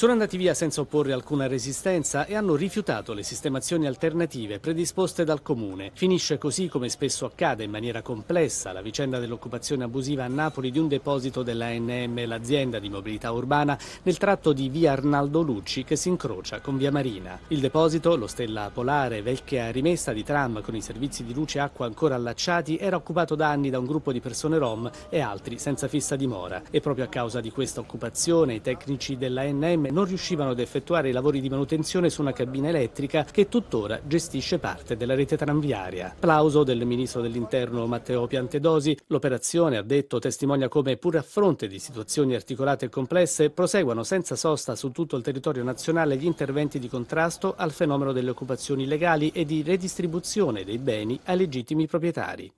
Sono andati via senza opporre alcuna resistenza e hanno rifiutato le sistemazioni alternative predisposte dal Comune. Finisce così, come spesso accade in maniera complessa, la vicenda dell'occupazione abusiva a Napoli di un deposito della NM, l'azienda di mobilità urbana, nel tratto di via Arnaldo Lucci che si incrocia con via Marina. Il deposito, lo Stella Polare, vecchia rimessa di tram con i servizi di luce e acqua ancora allacciati, era occupato da anni da un gruppo di persone rom e altri senza fissa dimora. E proprio a causa di questa occupazione i tecnici della dell'ANM non riuscivano ad effettuare i lavori di manutenzione su una cabina elettrica che tuttora gestisce parte della rete tranviaria. Applauso del ministro dell'interno Matteo Piantedosi. L'operazione, ha detto, testimonia come pur a fronte di situazioni articolate e complesse proseguono senza sosta su tutto il territorio nazionale gli interventi di contrasto al fenomeno delle occupazioni illegali e di redistribuzione dei beni ai legittimi proprietari.